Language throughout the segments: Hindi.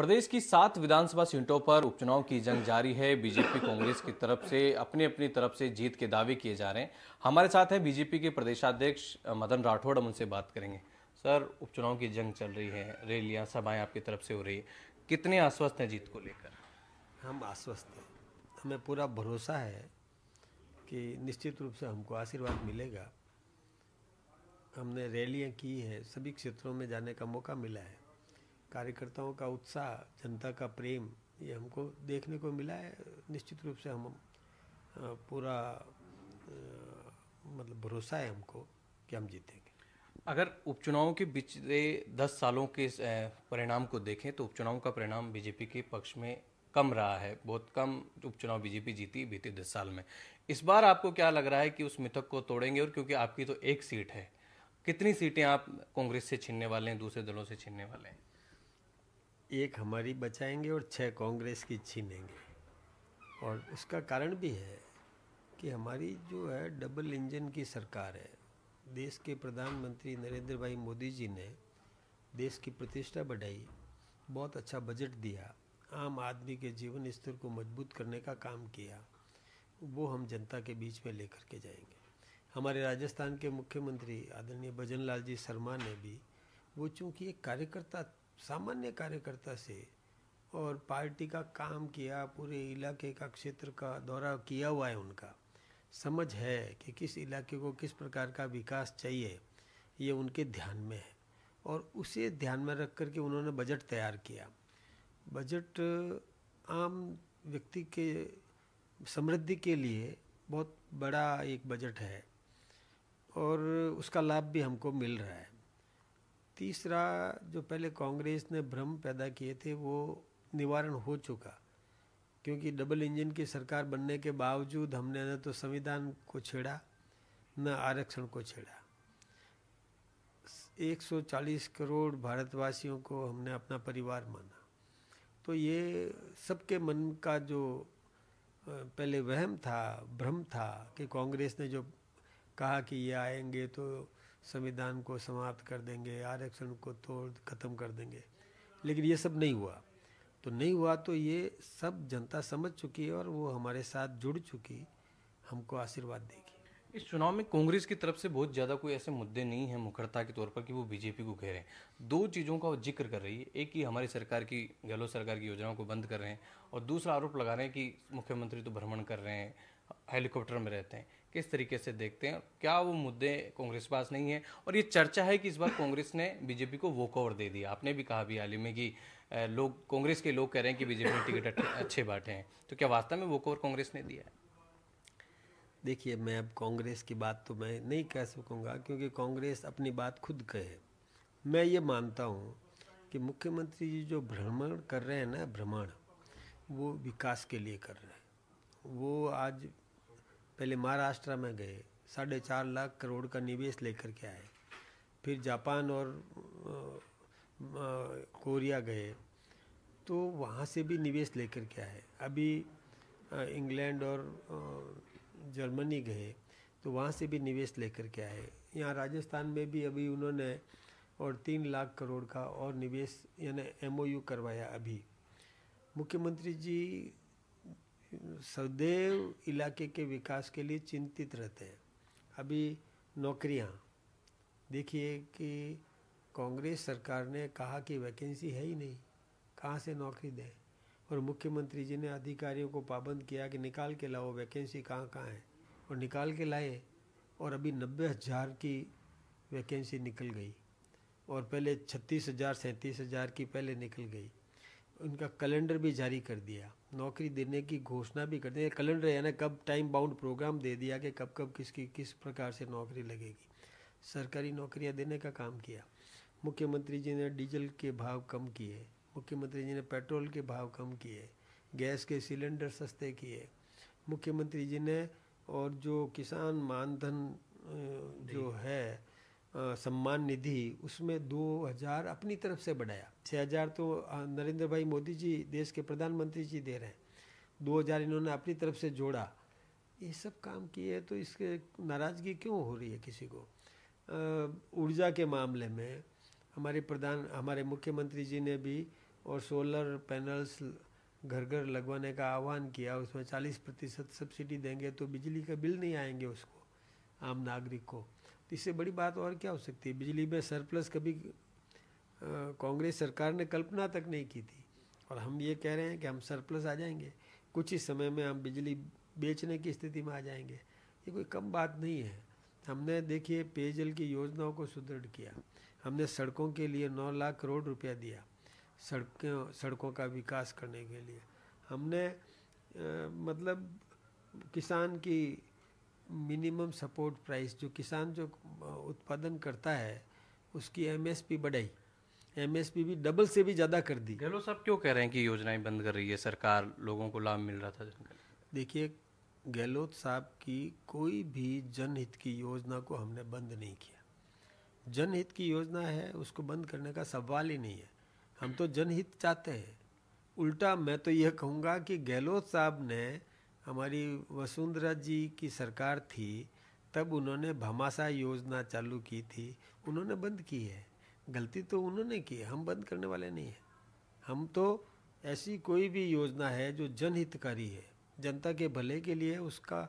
प्रदेश की सात विधानसभा सीटों पर उपचुनाव की जंग जारी है बीजेपी कांग्रेस की तरफ से अपनी अपनी तरफ से जीत के दावे किए जा रहे हैं हमारे साथ है बीजेपी के प्रदेशाध्यक्ष मदन राठौड़ हम उनसे बात करेंगे सर उपचुनाव की जंग चल रही है रैलियां सभाएं आपकी तरफ से हो रही है कितने आश्वस्त हैं जीत को लेकर हम आश्वस्त हैं हमें पूरा भरोसा है कि निश्चित रूप से हमको आशीर्वाद मिलेगा हमने रैलियाँ की हैं सभी क्षेत्रों में जाने का मौका मिला है कार्यकर्ताओं का उत्साह जनता का प्रेम ये हमको देखने को मिला है निश्चित रूप से हम पूरा मतलब भरोसा है हमको कि हम जीतेंगे अगर उपचुनावों के पिछले दस सालों के परिणाम को देखें तो उपचुनाव का परिणाम बीजेपी के पक्ष में कम रहा है बहुत कम उपचुनाव बीजेपी जीती बीते दस साल में इस बार आपको क्या लग रहा है कि उस मिथक को तोड़ेंगे और क्योंकि आपकी तो एक सीट है कितनी सीटें आप कांग्रेस से छीनने वाले हैं दूसरे दलों से छीनने वाले हैं एक हमारी बचाएंगे और छः कांग्रेस की छीनेंगे और उसका कारण भी है कि हमारी जो है डबल इंजन की सरकार है देश के प्रधानमंत्री नरेंद्र भाई मोदी जी ने देश की प्रतिष्ठा बढ़ाई बहुत अच्छा बजट दिया आम आदमी के जीवन स्तर को मजबूत करने का काम किया वो हम जनता के बीच में लेकर के जाएंगे हमारे राजस्थान के मुख्यमंत्री आदरणीय भजन लाल जी शर्मा ने भी वो चूँकि एक कार्यकर्ता सामान्य कार्यकर्ता से और पार्टी का काम किया पूरे इलाके का क्षेत्र का दौरा किया हुआ है उनका समझ है कि किस इलाके को किस प्रकार का विकास चाहिए ये उनके ध्यान में है और उसे ध्यान में रख कर के उन्होंने बजट तैयार किया बजट आम व्यक्ति के समृद्धि के लिए बहुत बड़ा एक बजट है और उसका लाभ भी हमको मिल रहा है तीसरा जो पहले कांग्रेस ने भ्रम पैदा किए थे वो निवारण हो चुका क्योंकि डबल इंजन की सरकार बनने के बावजूद हमने न तो संविधान को छेड़ा न आरक्षण को छेड़ा 140 करोड़ भारतवासियों को हमने अपना परिवार माना तो ये सबके मन का जो पहले वहम था भ्रम था कि कांग्रेस ने जो कहा कि ये आएंगे तो संविधान को समाप्त कर देंगे आरक्षण को तोड़ खत्म कर देंगे लेकिन ये सब नहीं हुआ तो नहीं हुआ तो ये सब जनता समझ चुकी है और वो हमारे साथ जुड़ चुकी हमको आशीर्वाद देगी इस चुनाव में कांग्रेस की तरफ से बहुत ज़्यादा कोई ऐसे मुद्दे नहीं हैं मुखरता के तौर पर कि वो बीजेपी को घेरें दो चीज़ों का वो जिक्र कर रही है एक ही हमारी सरकार की गहलोत सरकार की योजनाओं को बंद कर रहे हैं और दूसरा आरोप लगा रहे हैं कि मुख्यमंत्री तो भ्रमण कर रहे हैं हेलीकॉप्टर में रहते हैं किस तरीके से देखते हैं क्या वो मुद्दे कांग्रेस पास नहीं है और ये चर्चा है कि इस बार कांग्रेस ने बीजेपी को वॉक ओवर दे दिया आपने भी कहा भी हाल ही में कि लोग कांग्रेस के लोग कह रहे हैं कि बीजेपी में टिकट अच्छे बांटे हैं तो क्या वास्तव में वॉक ओवर कांग्रेस ने दिया है देखिए मैं अब कांग्रेस की बात तो मैं नहीं कह सकूँगा क्योंकि कांग्रेस अपनी बात खुद कहे मैं ये मानता हूँ कि मुख्यमंत्री जी जो भ्रमण कर रहे हैं ना भ्रमण वो विकास के लिए कर रहे हैं वो आज पहले महाराष्ट्र में गए साढ़े चार लाख करोड़ का निवेश लेकर के आए फिर जापान और कोरिया गए तो वहाँ से भी निवेश लेकर के आए अभी इंग्लैंड और जर्मनी गए तो वहाँ से भी निवेश लेकर के आए यहाँ राजस्थान में भी अभी उन्होंने और तीन लाख करोड़ का और निवेश यानी एमओयू करवाया अभी मुख्यमंत्री जी सदैव इलाके के विकास के लिए चिंतित रहते हैं अभी नौकरियां देखिए कि कांग्रेस सरकार ने कहा कि वैकेंसी है ही नहीं कहाँ से नौकरी दें और मुख्यमंत्री जी ने अधिकारियों को पाबंद किया कि निकाल के लाओ वैकेंसी कहाँ कहाँ है और निकाल के लाए और अभी नब्बे हज़ार की वैकेंसी निकल गई और पहले छत्तीस हज़ार सैंतीस हज़ार की पहले निकल गई उनका कैलेंडर भी जारी कर दिया नौकरी देने की घोषणा भी कर दी कैलेंडर यानी कब टाइम बाउंड प्रोग्राम दे दिया कि कब कब किसकी किस प्रकार से नौकरी लगेगी सरकारी नौकरियां देने का काम किया मुख्यमंत्री जी ने डीजल के भाव कम किए मुख्यमंत्री जी ने पेट्रोल के भाव कम किए गैस के सिलेंडर सस्ते किए मुख्यमंत्री जी ने और जो किसान मानधन जो है सम्मान निधि उसमें दो हजार अपनी तरफ से बढ़ाया छः हजार तो नरेंद्र भाई मोदी जी देश के प्रधानमंत्री जी दे रहे हैं दो हजार इन्होंने अपनी तरफ से जोड़ा ये सब काम किए तो इसके नाराज़गी क्यों हो रही है किसी को ऊर्जा के मामले में हमारे प्रधान हमारे मुख्यमंत्री जी ने भी और सोलर पैनल्स घर घर लगवाने का आह्वान किया उसमें 40 प्रतिशत सब्सिडी देंगे तो बिजली का बिल नहीं आएंगे उसको आम नागरिक को तो इससे बड़ी बात और क्या हो सकती है बिजली में सरप्लस कभी कांग्रेस सरकार ने कल्पना तक नहीं की थी और हम ये कह रहे हैं कि हम सरप्लस आ जाएंगे कुछ ही समय में हम बिजली बेचने की स्थिति में आ जाएंगे ये कोई कम बात नहीं है हमने देखिए पेयजल की योजनाओं को सुदृढ़ किया हमने सड़कों के लिए नौ लाख करोड़ रुपया दिया सड़कों सड़कों का विकास करने के लिए हमने आ, मतलब किसान की मिनिमम सपोर्ट प्राइस जो किसान जो उत्पादन करता है उसकी एमएसपी बढ़ाई एमएसपी भी डबल से भी ज़्यादा कर दी गहलोत साहब क्यों कह रहे हैं कि योजनाएं बंद कर रही है सरकार लोगों को लाभ मिल रहा था देखिए गहलोत साहब की कोई भी जनहित की योजना को हमने बंद नहीं किया जनहित की योजना है उसको बंद करने का सवाल ही नहीं है हम तो जनहित चाहते हैं उल्टा मैं तो यह कहूँगा कि गहलोत साहब ने हमारी वसुंधरा जी की सरकार थी तब उन्होंने भमासा योजना चालू की थी उन्होंने बंद की है गलती तो उन्होंने की हम बंद करने वाले नहीं हैं हम तो ऐसी कोई भी योजना है जो जनहितकारी है जनता के भले के लिए उसका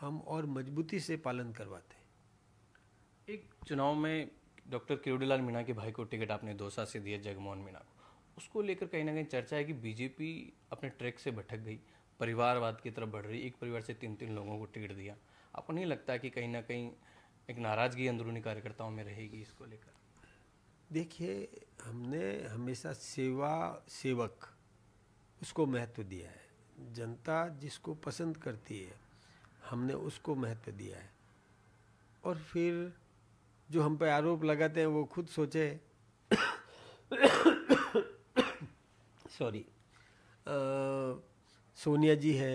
हम और मजबूती से पालन करवाते हैं एक चुनाव में डॉक्टर किरोडीलाल मीणा के भाई को टिकट आपने दोसा से दिया जगमोहन मीणा को उसको लेकर कहीं ना कहीं चर्चा है कि बीजेपी अपने ट्रैक से भटक गई परिवारवाद की तरफ बढ़ रही एक परिवार से तीन तीन लोगों को टिकट दिया आपको नहीं लगता कि कहीं ना कहीं एक नाराज़गी अंदरूनी कार्यकर्ताओं में रहेगी इसको लेकर देखिए हमने हमेशा सेवा सेवक उसको महत्व दिया है जनता जिसको पसंद करती है हमने उसको महत्व दिया है और फिर जो हम पे आरोप लगाते हैं वो खुद सोचे सॉरी सोनिया जी है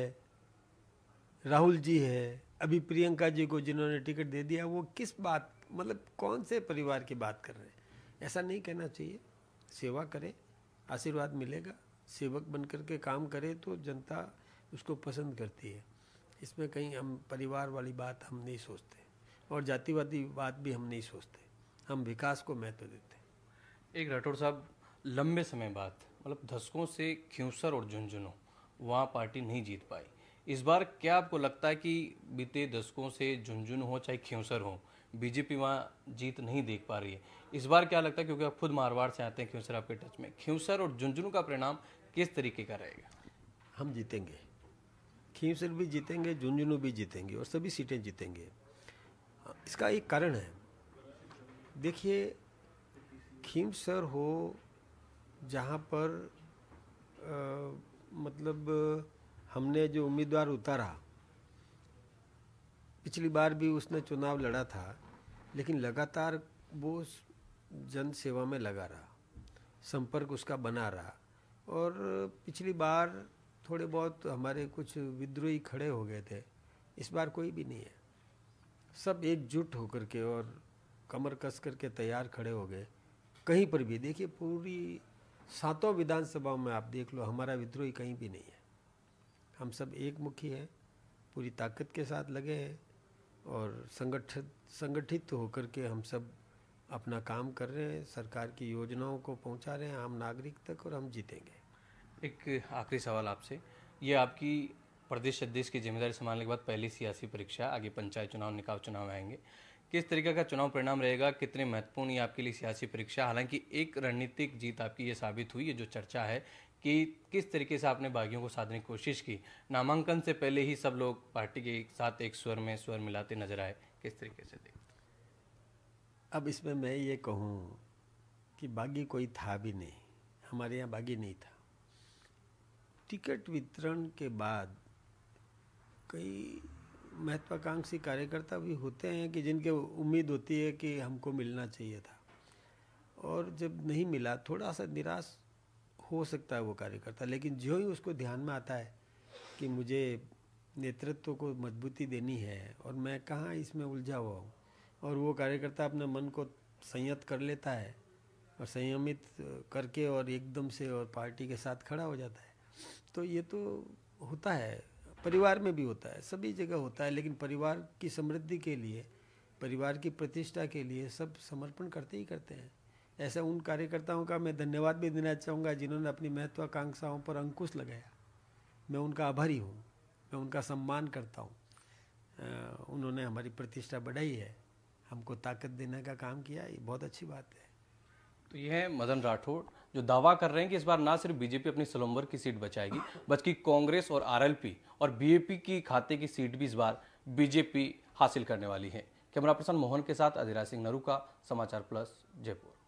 राहुल जी है अभी प्रियंका जी को जिन्होंने टिकट दे दिया वो किस बात मतलब कौन से परिवार की बात कर रहे हैं ऐसा नहीं कहना चाहिए सेवा करें आशीर्वाद मिलेगा सेवक बन कर के काम करें तो जनता उसको पसंद करती है इसमें कहीं हम परिवार वाली बात हम नहीं सोचते और जातिवादी बात भी हम नहीं सोचते हम विकास को महत्व देते एक राठौड़ साहब लंबे समय बाद मतलब दशकों से ख्यूसर और झुंझुनू वहाँ पार्टी नहीं जीत पाई इस बार क्या आपको लगता है कि बीते दशकों से झुंझुनू हो चाहे ख्यूसर हो बीजेपी वहाँ जीत नहीं देख पा रही है इस बार क्या लगता है क्योंकि आप खुद मारवाड़ से आते हैं ख्यूसर आपके टच में ख्यूसर और झुंझुनू का परिणाम किस तरीके का रहेगा हम जीतेंगे खींवसर भी जीतेंगे झुंझुनू भी जीतेंगे और सभी सीटें जीतेंगे इसका एक कारण है देखिए खीमसर हो जहाँ पर आ, मतलब हमने जो उम्मीदवार उतारा पिछली बार भी उसने चुनाव लड़ा था लेकिन लगातार वो जन सेवा में लगा रहा संपर्क उसका बना रहा और पिछली बार थोड़े बहुत हमारे कुछ विद्रोही खड़े हो गए थे इस बार कोई भी नहीं है सब एकजुट होकर के और कमर कस करके तैयार खड़े हो गए कहीं पर भी देखिए पूरी सातों विधानसभाओं में आप देख लो हमारा विद्रोही कहीं भी नहीं है हम सब एक मुखी हैं पूरी ताकत के साथ लगे हैं और संगठित संगठित होकर के हम सब अपना काम कर रहे हैं सरकार की योजनाओं को पहुंचा रहे हैं आम नागरिक तक और हम जीतेंगे एक आखिरी सवाल आपसे ये आपकी प्रदेश अध्यक्ष की जिम्मेदारी संभालने के बाद पहली सियासी परीक्षा आगे पंचायत चुनाव निकाय चुनाव आएंगे किस तरीके का चुनाव परिणाम रहेगा कितने महत्वपूर्ण ये आपके लिए सियासी परीक्षा हालांकि एक रणनीतिक जीत आपकी ये साबित हुई है जो चर्चा है कि किस तरीके से आपने बागियों को साधने की कोशिश की नामांकन से पहले ही सब लोग पार्टी के साथ एक स्वर में स्वर मिलाते नजर आए किस तरीके से देख अब इसमें मैं ये कहूँ कि बागी कोई था भी नहीं हमारे यहाँ बागी नहीं था टिकट वितरण के बाद कई महत्वाकांक्षी कार्यकर्ता भी होते हैं कि जिनके उम्मीद होती है कि हमको मिलना चाहिए था और जब नहीं मिला थोड़ा सा निराश हो सकता है वो कार्यकर्ता लेकिन जो ही उसको ध्यान में आता है कि मुझे नेतृत्व को मजबूती देनी है और मैं कहाँ इसमें उलझा हुआ हूँ और वो कार्यकर्ता अपने मन को संयत कर लेता है और संयमित करके और एकदम से और पार्टी के साथ खड़ा हो जाता है तो ये तो होता है परिवार में भी होता है सभी जगह होता है लेकिन परिवार की समृद्धि के लिए परिवार की प्रतिष्ठा के लिए सब समर्पण करते ही करते हैं ऐसा उन कार्यकर्ताओं का मैं धन्यवाद भी देना चाहूँगा जिन्होंने अपनी महत्वाकांक्षाओं पर अंकुश लगाया मैं उनका आभारी हूँ मैं उनका सम्मान करता हूँ उन्होंने हमारी प्रतिष्ठा बढ़ाई है हमको ताकत देने का काम किया ये बहुत अच्छी बात है तो ये है मदन राठौड़ जो दावा कर रहे हैं कि इस बार ना सिर्फ बीजेपी अपनी सलम्बर की सीट बचाएगी बल्कि कांग्रेस और आरएलपी और बीएपी की खाते की सीट भी इस बार बीजेपी हासिल करने वाली है कैमरा पर्सन मोहन के साथ अधिराज सिंह नरू का समाचार प्लस जयपुर